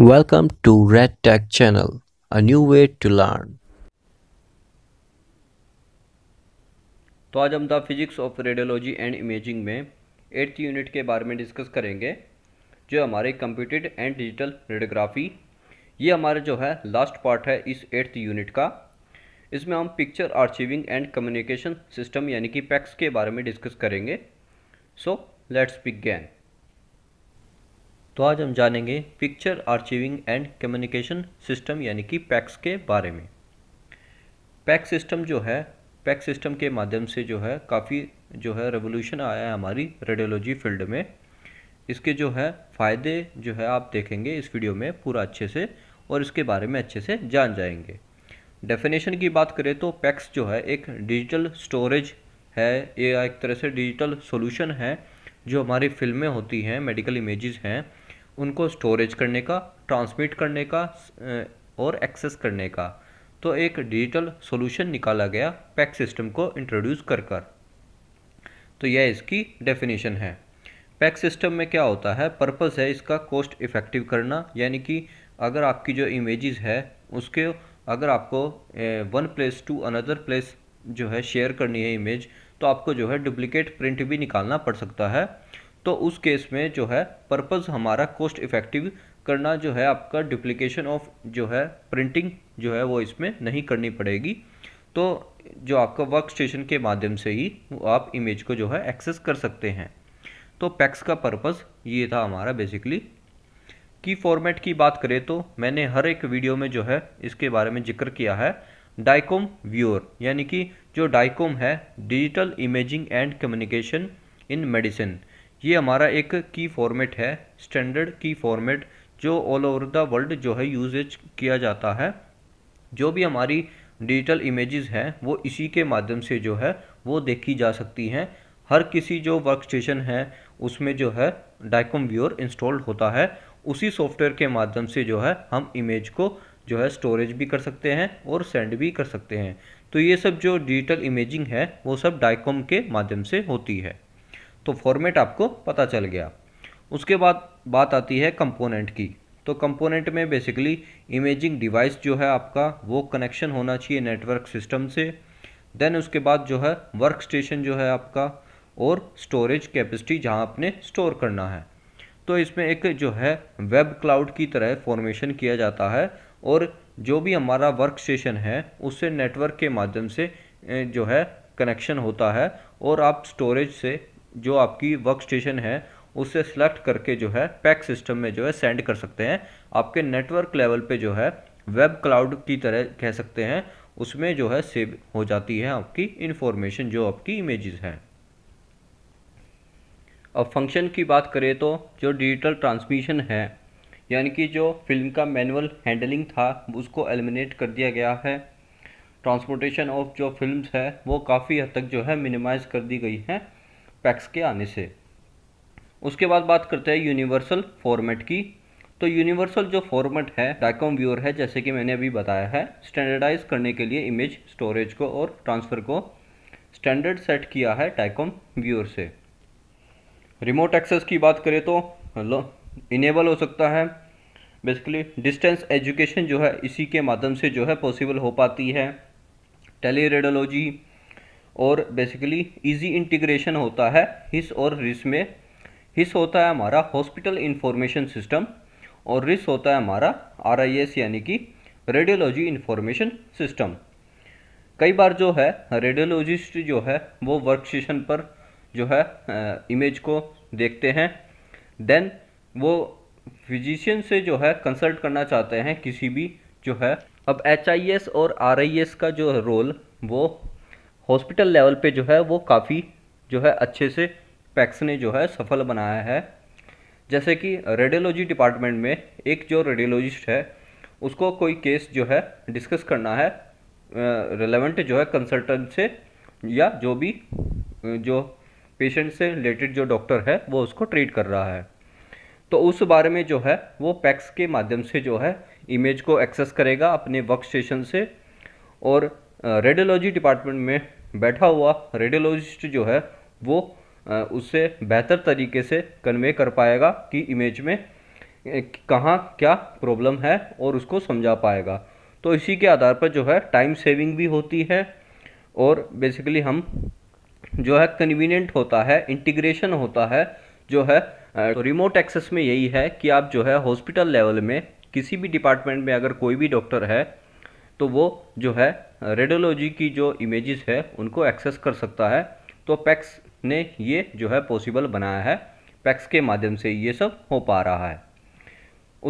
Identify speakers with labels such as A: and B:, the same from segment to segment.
A: Welcome to Red Tech Channel, a new way to learn. तो आज हम the physics of radiology and imaging में eighth unit के बारे में डिस्कस करेंगे जो हमारे कंप्यूटेड एंड डिजिटल रेडियोग्राफी ये हमारा जो है लास्ट पार्ट है इस एट्थ यूनिट का इसमें हम picture archiving and communication system यानी कि पैक्स के बारे में डिस्कस करेंगे सो लेट्स बिगेन तो आज हम जानेंगे picture archiving and communication system यानी कि पैक्स के बारे में पैक सिस्टम जो है पैक सिस्टम के माध्यम से जो है काफ़ी जो है रेवोल्यूशन आया है हमारी रेडियोलॉजी फील्ड में इसके जो है फ़ायदे जो है आप देखेंगे इस वीडियो में पूरा अच्छे से और इसके बारे में अच्छे से जान जाएंगे डेफिनेशन की बात करें तो पैक्स जो है एक डिजिटल स्टोरेज है या एक तरह से डिजिटल सॉल्यूशन है जो हमारी फिल्में होती हैं मेडिकल इमेजेस हैं उनको स्टोरेज करने का ट्रांसमिट करने का और एक्सेस करने का तो एक डिजिटल सॉल्यूशन निकाला गया पैक सिस्टम को इंट्रोड्यूस कर कर तो यह इसकी डेफिनेशन है पैक सिस्टम में क्या होता है पर्पस है इसका कॉस्ट इफ़ेक्टिव करना यानी कि अगर आपकी जो इमेजेस है उसके अगर आपको one place to another place जो है शेयर करनी है इमेज तो आपको जो है डुप्लिकेट प्रिंट भी निकालना पड़ सकता है तो उस केस में जो है पर्पज़ हमारा कॉस्ट इफ़ेक्टिव करना जो है आपका डुप्लीकेशन ऑफ जो है प्रिंटिंग जो है वो इसमें नहीं करनी पड़ेगी तो जो आपका वर्क स्टेशन के माध्यम से ही आप इमेज को जो है एक्सेस कर सकते हैं तो पैक्स का पर्पज़ ये था हमारा बेसिकली की फॉर्मेट की बात करें तो मैंने हर एक वीडियो में जो है इसके बारे में जिक्र किया है डाइकॉम व्यूअर यानी कि जो डाइकॉम है digital imaging and communication in medicine ये हमारा एक की फॉर्मेट है स्टैंडर्ड की फॉर्मेट जो ऑल ओवर द वर्ल्ड जो है यूजेज किया जाता है जो भी हमारी डिजिटल इमेजेस हैं वो इसी के माध्यम से जो है वो देखी जा सकती हैं हर किसी जो वर्क स्टेशन है उसमें जो है डाइकॉम व्यूअर इंस्टॉल्ड होता है उसी सॉफ्टवेयर के माध्यम से जो है हम इमेज को जो है स्टोरेज भी कर सकते हैं और सेंड भी कर सकते हैं तो ये सब जो डिजिटल इमेजिंग है वो सब डाइकॉम के माध्यम से होती है तो फॉर्मेट आपको पता चल गया उसके बाद बात आती है कंपोनेंट की तो कंपोनेंट में बेसिकली इमेजिंग डिवाइस जो है आपका वो कनेक्शन होना चाहिए नेटवर्क सिस्टम से देन उसके बाद जो है वर्क स्टेशन जो है आपका और स्टोरेज कैपेसिटी जहाँ आपने स्टोर करना है तो इसमें एक जो है वेब क्लाउड की तरह फॉर्मेशन किया जाता है और जो भी हमारा वर्क स्टेशन है उससे नेटवर्क के माध्यम से जो है कनेक्शन होता है और आप स्टोरेज से जो आपकी वर्क स्टेशन है उससे सिलेक्ट करके जो है पैक सिस्टम में जो है सेंड कर सकते हैं आपके नेटवर्क लेवल पे जो है वेब क्लाउड की तरह कह सकते हैं उसमें जो है सेव हो जाती है आपकी इंफॉर्मेशन जो आपकी इमेजेस हैं अब फंक्शन की बात करें तो जो डिजिटल ट्रांसमिशन है यानी कि जो फिल्म का मैनुअल हैंडलिंग था उसको एलिमिनेट कर दिया गया है ट्रांसपोर्टेशन ऑफ जो फिल्म्स है वो काफ़ी हद तक जो है मिनिमाइज़ कर दी गई है पैक्स के आने से उसके बाद बात करते हैं यूनिवर्सल फॉर्मेट की तो यूनिवर्सल जो फॉर्मेट है डाइकॉम व्यूअर है जैसे कि मैंने अभी बताया है स्टैंडर्डाइज करने के लिए इमेज स्टोरेज को और ट्रांसफ़र को स्टैंडर्ड सेट किया है टाइकॉम व्यूअर से रिमोट एक्सेस की बात करें तो इनेबल हो सकता है बेसिकली डिस्टेंस एजुकेशन जो है इसी के माध्यम से जो है पॉसिबल हो पाती है टेली रेडोलॉजी और बेसिकली इजी इंटीग्रेशन होता है हिस और रिस में हिस होता है हमारा हॉस्पिटल इंफॉर्मेशन सिस्टम और रिस होता है हमारा आर यानी कि रेडियोलॉजी इंफॉर्मेशन सिस्टम कई बार जो है रेडियोलॉजिस्ट जो है वो वर्क स्टेशन पर जो है इमेज को देखते हैं देन वो फिजिशियन से जो है कंसल्ट करना चाहते हैं किसी भी जो है अब एच और आर का जो रोल वो हॉस्पिटल लेवल पे जो है वो काफ़ी जो है अच्छे से पैक्स ने जो है सफल बनाया है जैसे कि रेडियोलॉजी डिपार्टमेंट में एक जो रेडियोलॉजिस्ट है उसको कोई केस जो है डिस्कस करना है रिलेवेंट जो है कंसल्टेंट से या जो भी जो पेशेंट से रिलेटेड जो डॉक्टर है वो उसको ट्रीट कर रहा है तो उस बारे में जो है वो पैक्स के माध्यम से जो है इमेज को एक्सेस करेगा अपने वर्क स्टेशन से और रेडियोलॉजी डिपार्टमेंट में बैठा हुआ रेडियोलॉजिस्ट जो है वो उससे बेहतर तरीके से कन्वे कर पाएगा कि इमेज में कहाँ क्या प्रॉब्लम है और उसको समझा पाएगा तो इसी के आधार पर जो है टाइम सेविंग भी होती है और बेसिकली हम जो है कन्वीनियंट होता है इंटीग्रेशन होता है जो है तो रिमोट एक्सेस में यही है कि आप जो है हॉस्पिटल लेवल में किसी भी डिपार्टमेंट में अगर कोई भी डॉक्टर है तो वो जो है रेडियोलॉजी की जो इमेजेस है उनको एक्सेस कर सकता है तो पैक्स ने ये जो है पॉसिबल बनाया है पैक्स के माध्यम से ये सब हो पा रहा है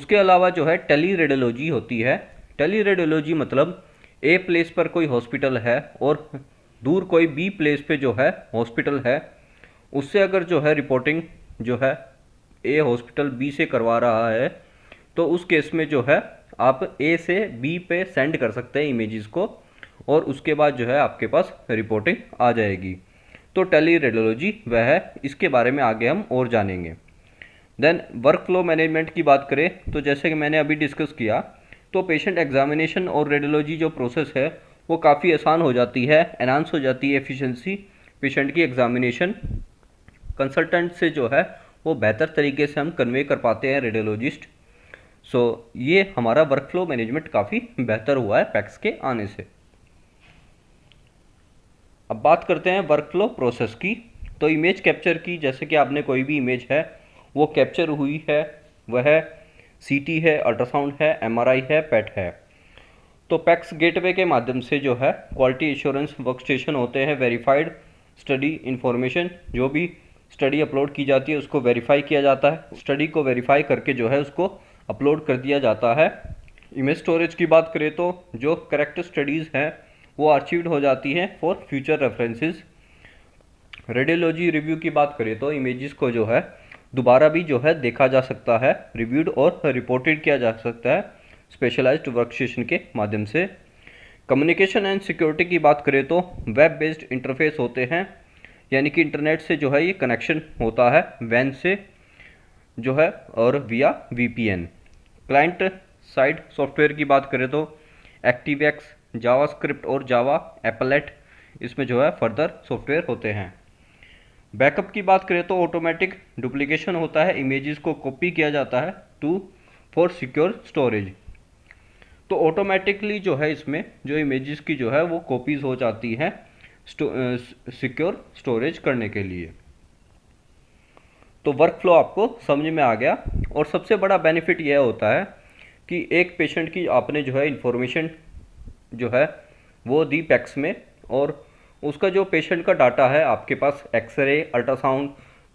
A: उसके अलावा जो है टेली रेडियोलॉजी होती है टेली रेडियोलॉजी मतलब ए प्लेस पर कोई हॉस्पिटल है और दूर कोई बी प्लेस पे जो है हॉस्पिटल है उससे अगर जो है रिपोर्टिंग जो है ए हॉस्पिटल बी से करवा रहा है तो उस केस में जो है आप ए से बी पे सेंड कर सकते हैं इमेजेस को और उसके बाद जो है आपके पास रिपोर्टिंग आ जाएगी तो टेली रेडियोलॉजी वह है इसके बारे में आगे हम और जानेंगे देन वर्क फ्लो मैनेजमेंट की बात करें तो जैसे कि मैंने अभी डिस्कस किया तो पेशेंट एग्जामिनेशन और रेडियोलॉजी जो प्रोसेस है वो काफ़ी आसान हो जाती है एनहांस हो जाती है एफिशिएंसी पेशेंट की एग्जामिनेशन कंसल्टेंट से जो है वो बेहतर तरीके से हम कन्वे कर पाते हैं रेडियोलॉजिस्ट सो so, ये हमारा वर्कफ्लो मैनेजमेंट काफ़ी बेहतर हुआ है पैक्स के आने से अब बात करते हैं वर्कफ्लो प्रोसेस की तो इमेज कैप्चर की जैसे कि आपने कोई भी इमेज है वो कैप्चर हुई है वह टी है अल्ट्रासाउंड है आई है पेट e है तो पैक्स गेटवे के माध्यम से जो है क्वालिटी इंश्योरेंस स्टेशन होते हैं वेरीफाइड स्टडी इन्फॉर्मेशन जो भी स्टडी अपलोड की जाती है उसको वेरीफाई किया जाता है स्टडी को वेरीफाई करके जो है उसको अपलोड कर दिया जाता है इमेज स्टोरेज की बात करें तो जो करेक्ट स्टडीज़ हैं वो अचीव हो जाती हैं for future references radiology review की बात करें तो इमेजेस को जो है दोबारा भी जो है देखा जा सकता है रिव्यूड और रिपोर्टेड किया जा सकता है स्पेशलाइज्ड वर्कस्टेशन के माध्यम से कम्युनिकेशन एंड सिक्योरिटी की बात करें तो वेब बेस्ड इंटरफेस होते हैं यानी कि इंटरनेट से जो है ये कनेक्शन होता है वैन से जो है और विया वीपीएन क्लाइंट साइड सॉफ्टवेयर की बात करें तो एक्टिव एक्स जावा स्क्रिप्ट और जावा एपलेट इसमें जो है फर्दर सॉफ्टवेयर होते हैं बैकअप की बात करें तो ऑटोमेटिक डुप्लीकेशन होता है इमेजेस को कॉपी किया जाता है टू फॉर सिक्योर स्टोरेज तो ऑटोमेटिकली जो है इसमें जो इमेजेस की जो है वो कॉपीज़ हो जाती हैं सिक्योर स्टोरेज करने के लिए तो वर्क फ्लो आपको समझ में आ गया और सबसे बड़ा बेनिफिट यह होता है कि एक पेशेंट की आपने जो है इन्फॉर्मेशन जो है वो दी पैक्स में और उसका जो पेशेंट का डाटा है आपके पास एक्सरे अल्ट्रासाउंड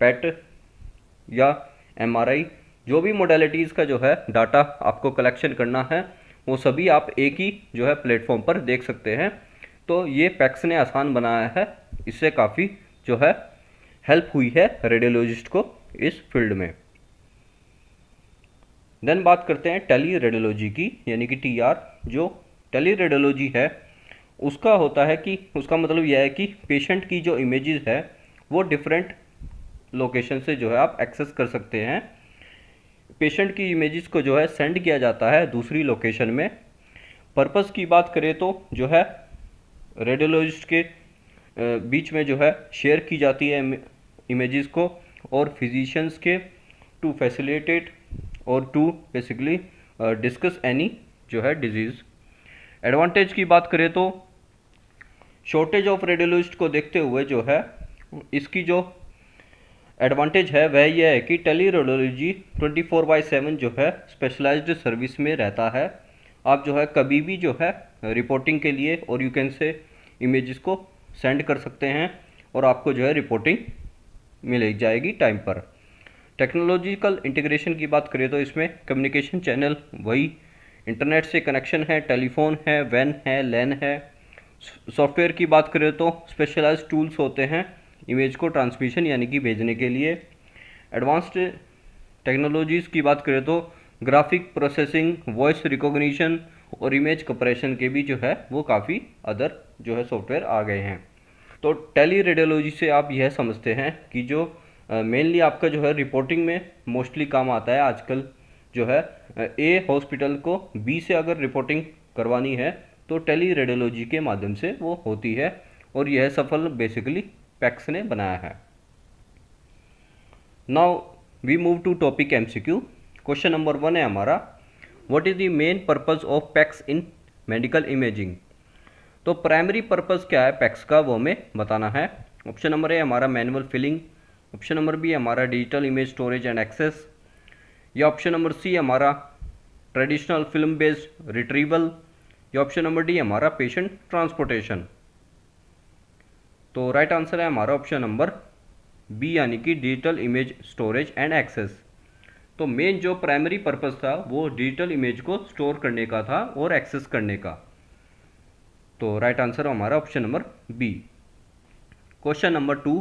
A: पैट या एमआरआई जो भी मोडलिटीज़ का जो है डाटा आपको कलेक्शन करना है वो सभी आप एक ही जो है प्लेटफॉर्म पर देख सकते हैं तो ये पैक्स ने आसान बनाया है इससे काफ़ी जो है हेल्प हुई है रेडियोलॉजिस्ट को इस फील्ड में देन बात करते हैं टेली रेडियोलॉजी की यानी कि टी आर जो टेली रेडियोलॉजी है उसका होता है कि उसका मतलब यह है कि पेशेंट की जो इमेजेस है वो डिफरेंट लोकेशन से जो है आप एक्सेस कर सकते हैं पेशेंट की इमेजेस को जो है सेंड किया जाता है दूसरी लोकेशन में पर्पस की बात करें तो जो है रेडियोलॉजिस्ट के बीच में जो है शेयर की जाती है इमेजेस को और फिजिशंस के टू फैसिलिटेट और टू बेसिकली डिस्कस एनी जो है डिजीज़ एडवांटेज की बात करें तो शॉर्टेज ऑफ रेडियोलॉजिस्ट को देखते हुए जो है इसकी जो एडवांटेज है वह यह है कि teleradiology twenty four by seven जो है स्पेशलाइज्ड सर्विस में रहता है आप जो है कभी भी जो है रिपोर्टिंग के लिए और यू कैन से इमेजेस को सेंड कर सकते हैं और आपको जो है रिपोर्टिंग मिल जाएगी टाइम पर टेक्नोलॉजिकल इंटीग्रेशन की बात करें तो इसमें कम्युनिकेशन चैनल वही इंटरनेट से कनेक्शन है टेलीफोन है वैन है लैन है सॉफ्टवेयर की बात करें तो स्पेशलाइज टूल्स होते हैं इमेज को ट्रांसमिशन यानी कि भेजने के लिए एडवांस्ड टेक्नोलॉजीज़ की बात करें तो ग्राफिक प्रोसेसिंग वॉइस रिकॉग्निशन और इमेज कंप्रेशन के भी जो है वो काफ़ी अदर जो है सॉफ्टवेयर आ गए हैं तो टेली रेडियोलॉजी से आप यह समझते हैं कि जो मेनली आपका जो है रिपोर्टिंग में मोस्टली काम आता है आजकल जो है ए हॉस्पिटल को बी से अगर रिपोर्टिंग करवानी है तो टेली रेडियोलॉजी के माध्यम से वो होती है और यह सफल बेसिकली पैक्स ने बनाया है now we move to topic MCQ question number one है हमारा what is the main purpose of PACS in medical imaging तो प्राइमरी पर्पज़ क्या है पैक्स का वो हमें बताना है ऑप्शन नंबर ए हमारा manual filing option number B हमारा digital image storage and access या ऑप्शन नंबर सी हमारा ट्रेडिशनल फिल्म बेस्ड रिट्रीवल या ऑप्शन नंबर डी हमारा पेशेंट ट्रांसपोर्टेशन तो राइट आंसर है हमारा ऑप्शन नंबर बी यानी कि digital image storage and access तो मेन जो प्राइमरी पर्पज़ था वो डिजिटल इमेज को स्टोर करने का था और एक्सेस करने का तो राइट आंसर हमारा option number B question number two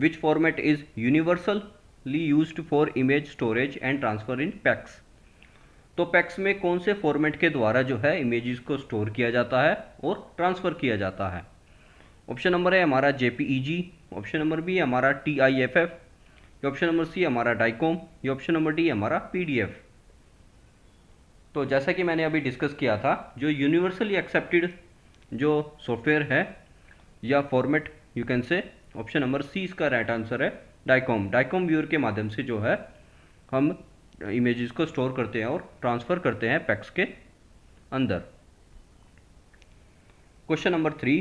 A: which format is universally use for image storage and transfer in PACS तो पैक्स में कौन से फॉर्मेट के द्वारा जो है इमेजेस को स्टोर किया जाता है और ट्रांसफ़र किया जाता है ऑप्शन नंबर है हमारा जेपीईजी ऑप्शन नंबर बी हमारा टी आई एफ ये ऑप्शन नंबर सी हमारा डाइकॉम ये ऑप्शन नंबर डी हमारा पीडीएफ तो जैसा कि मैंने अभी डिस्कस किया था जो यूनिवर्सली एक्सेप्टेड जो सॉफ्टवेयर है या format you can say option number C इसका राइट आंसर है डाइकॉम डाइकॉम व्यूअर के माध्यम से जो है हम इमेजेस को स्टोर करते हैं और ट्रांसफ़र करते हैं पैक्स के अंदर question number three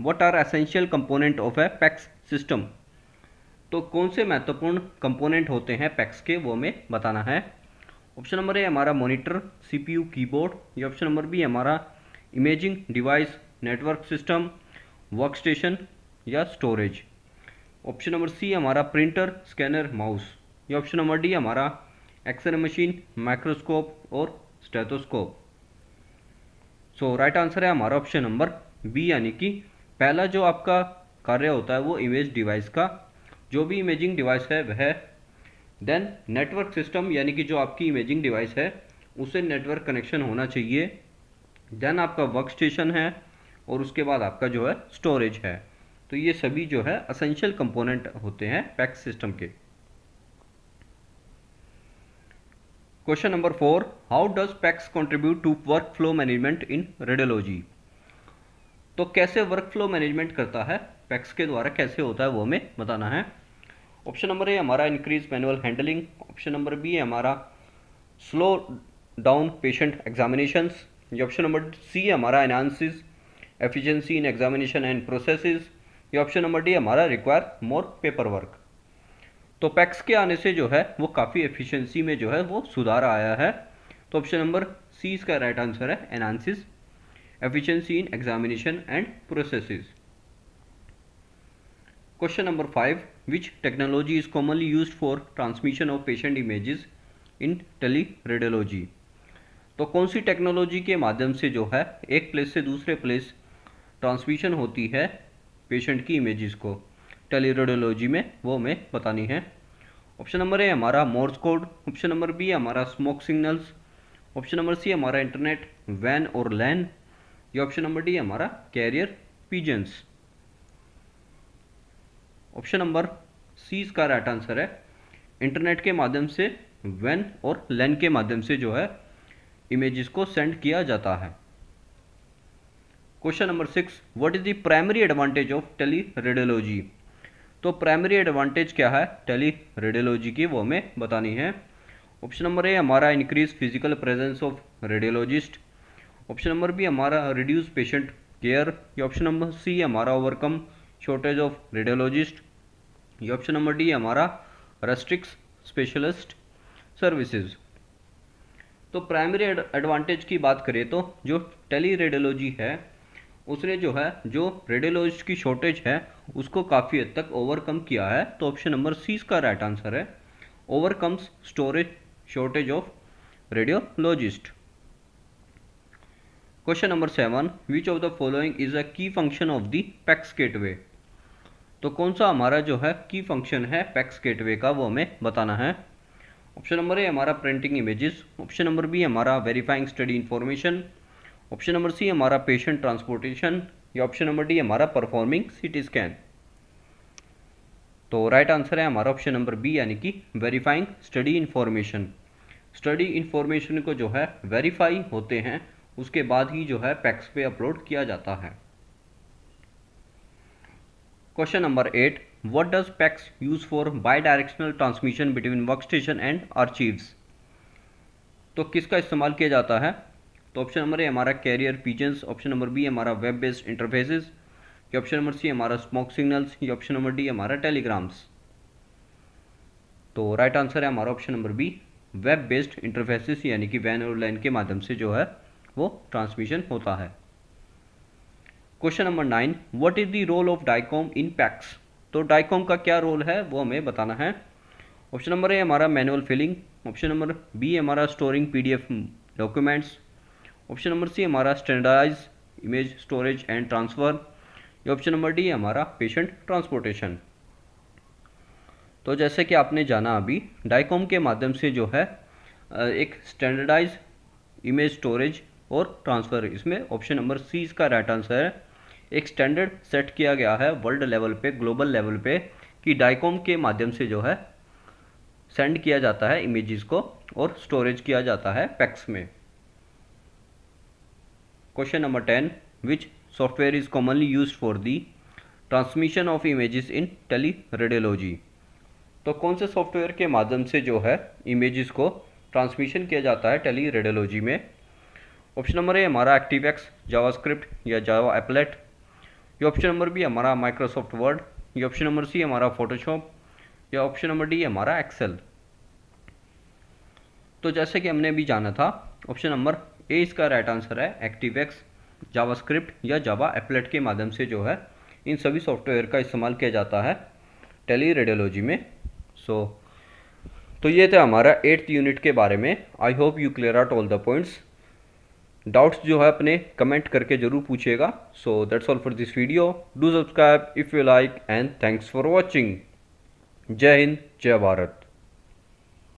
A: what are essential component of a PACS system तो कौन से महत्वपूर्ण कंपोनेंट होते हैं पैक्स के वो हमें बताना है ऑप्शन नंबर ए हमारा मॉनिटर सीपीयू कीबोर्ड या ऑप्शन नंबर बी हमारा imaging device network system work station या स्टोरेज ऑप्शन नंबर सी हमारा प्रिंटर स्कैनर माउस या ऑप्शन नंबर डी हमारा एक्सरे मशीन माइक्रोस्कोप और स्टेथोस्कोप सो राइट आंसर है हमारा ऑप्शन नंबर बी यानी कि पहला जो आपका कार्य होता है वो इमेज डिवाइस का जो भी इमेजिंग डिवाइस है वह देन नेटवर्क सिस्टम यानी कि जो आपकी इमेजिंग डिवाइस है उसे नेटवर्क कनेक्शन होना चाहिए देन आपका वर्क स्टेशन है और उसके बाद आपका जो है स्टोरेज है तो ये सभी जो है असेंशियल कंपोनेंट होते हैं पैक सिस्टम के question number four how does PACS contribute to work flow management in radiology तो कैसे वर्क फ्लो मैनेजमेंट करता है पैक्स के द्वारा कैसे होता है वो हमें बताना है ऑप्शन नंबर ए हमारा increase manual handling option number B है हमारा स्लो डाउन पेशेंट एग्जामिनेशंस ये ऑप्शन नंबर सी हमारा analysis efficiency in examination and process ये ऑप्शन नंबर डी हमारा रिक्वायर मोर पेपर वर्क तो पैक्स के आने से जो है वो काफ़ी एफिशिएंसी में जो है वो सुधार आया है तो ऑप्शन नंबर सी इसका राइट आंसर है analysis efficiency in examination and processes question number five which technology is commonly use for transmission of patient images in teleradiology तो कौन सी टेक्नोलॉजी के माध्यम से जो है एक प्लेस से दूसरे प्लेस ट्रांसमिशन होती है पेशेंट की इमेजेस को टेलीरोडोलॉजी में वो हमें बतानी है ऑप्शन नंबर ए हमारा Morse code option number B हमारा smoke signals option number C हमारा इंटरनेट वैन और लैन या ऑप्शन नंबर डी हमारा carrier pigeons option number C इसका राइट आंसर है इंटरनेट के माध्यम से वैन और लैन के माध्यम से जो है इमेजेस को सेंड किया जाता है question number six what is the primary advantage of teleradiology तो प्राइमरी एडवांटेज क्या है टेली रेडियोलॉजी की वो हमें बतानी है ऑप्शन नंबर ए हमारा increase physical presence of radiologist option number B हमारा रिड्यूस पेशेंट केयर ये ऑप्शन नंबर सी हमारा ओवरकम शॉर्टेज ऑफ रेडियोलॉजिस्ट ये ऑप्शन नंबर डी हमारा रेस्ट्रिक्स स्पेशलिस्ट सर्विसेज तो प्राइमरी एडवांटेज की बात करें तो जो टेली रेडियोलॉजी है उसने जो है जो रेडियोलॉजिस्ट की शॉर्टेज है उसको काफ़ी हद तक ओवरकम किया है तो ऑप्शन नंबर सी इसका राइट आंसर है overcomes storage shortage of radiologist question number seven which of the following is a key function of the PACS gateway तो कौन सा हमारा जो है की फंक्शन है पैक्स गेटवे का वो हमें बताना है ऑप्शन नंबर ए हमारा printing images option number B हमारा verifying study information option number C हमारा पेशेंट ट्रांसपोर्टेशन या ऑप्शन नंबर डी हमारा परफॉर्मिंग सिटी स्कैन तो राइट right आंसर है हमारा ऑप्शन नंबर बी यानी कि verifying study information study information को जो है वेरीफाई होते हैं उसके बाद ही जो है पैक्स पे अपलोड किया जाता है question number eight does PACS use for bidirectional transmission between work station and archives? तो किसका इस्तेमाल किया जाता है तो ऑप्शन नंबर ए हमारा carrier pigeons option number B हमारा वेब बेस्ड इंटरफेसेस ये ऑप्शन नंबर सी हमारा स्मोक सिग्नल्स ये ऑप्शन नंबर डी हमारा टेलीग्राम्स तो राइट आंसर है हमारा option number B web based interfaces यानी कि वैन और लाइन के माध्यम से जो है वो ट्रांसमिशन होता है question number nine what is the role of DICOM in PACS तो डाइकॉम का क्या रोल है वो हमें बताना है ऑप्शन नंबर ए हमारा manual filing option number B हमारा storing PDF documents option number C हमारा standardize image storage and transfer ये ऑप्शन नंबर डी हमारा पेशेंट ट्रांसपोर्टेशन तो जैसे कि आपने जाना अभी डाइकॉम के माध्यम से जो है एक स्टैंडर्डाइज इमेज स्टोरेज और ट्रांसफ़र इसमें ऑप्शन नंबर सी इसका राइट आंसर है एक स्टैंडर्ड सेट किया गया है वर्ल्ड लेवल पे ग्लोबल लेवल पे कि डाइकॉम के माध्यम से जो है सेंड किया जाता है इमेजेस को और स्टोरेज किया जाता है पैक्स में question number ten which software is commonly use for the transmission of images in teleradiology तो कौन से सॉफ्टवेयर के माध्यम से जो है इमेजेस को ट्रांसमिशन किया जाता है टेली रेडियोलॉजी में ऑप्शन नंबर ए हमारा एक्टिव जावा जावास्क्रिप्ट या जावा एपलेट ये ऑप्शन नंबर बी हमारा माइक्रोसॉफ्ट वर्ड ये ऑप्शन नंबर सी हमारा फोटोशॉप या ऑप्शन नंबर डी हमारा एक्सेल तो जैसे कि हमने अभी जाना था ऑप्शन नंबर ए इसका राइट आंसर है एक्टिवेक्स जावास्क्रिप्ट या जावा एप्लेट के माध्यम से जो है इन सभी सॉफ्टवेयर का इस्तेमाल किया जाता है टेली रेडियोलॉजी में सो so, तो ये था हमारा एट्थ यूनिट के बारे में I hope you clear out all the points doubts जो है अपने कमेंट करके ज़रूर पूछेगा so that's all for this video do subscribe if you like and thanks for watching जय हिंद जय भारत